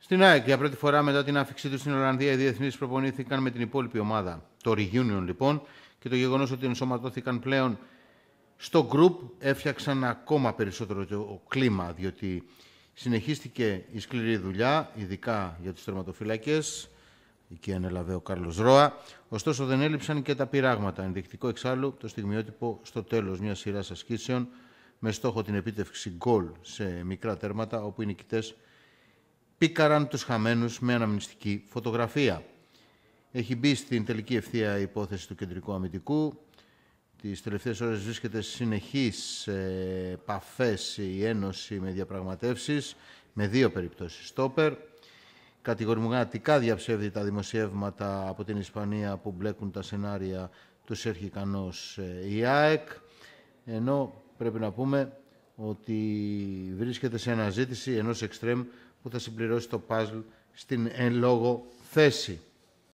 Στην ΑΕΚ για πρώτη φορά μετά την άφηξή του στην Ολλανδία οι διεθνείς προπονήθηκαν με την υπόλοιπη ομάδα. Το Reunion λοιπόν και το γεγονός ότι ενσωματώθηκαν πλέον στο group έφτιαξαν ακόμα περισσότερο το κλίμα διότι συνεχίστηκε η σκληρή δουλειά, ειδικά για τους τερματοφύλακες, εκεί ανέλαβε ο Κάρλος Ρώα. Ωστόσο δεν έλειψαν και τα πειράγματα. Ενδεικτικό εξάλλου το στιγμιότυπο στο τέλος μιας σειράς ασκήσεων με στόχο την επίτευξη γκολ σε μικρά τέρματα όπου οι νικητές πίκαραν τους χαμένους με αναμνηστική φωτογραφία. Έχει μπει στην τελική ευθεία η υπόθεση του κεντρικού αμυντικού. Τις τελευταίες ώρες βρίσκεται συνεχής ε, παφές η Ένωση με διαπραγματεύσεις, με δύο περιπτώσεις στόπερ. Κατηγορηματικά διαψεύδει τα δημοσιεύματα από την Ισπανία που μπλέκουν τα σενάρια τους Σερχικανός ε, η ΑΕΚ. Ενώ πρέπει να πούμε ότι βρίσκεται σε αναζήτηση ενός εξτρέμ που θα συμπληρώσει το παζλ στην εν λόγω θέση.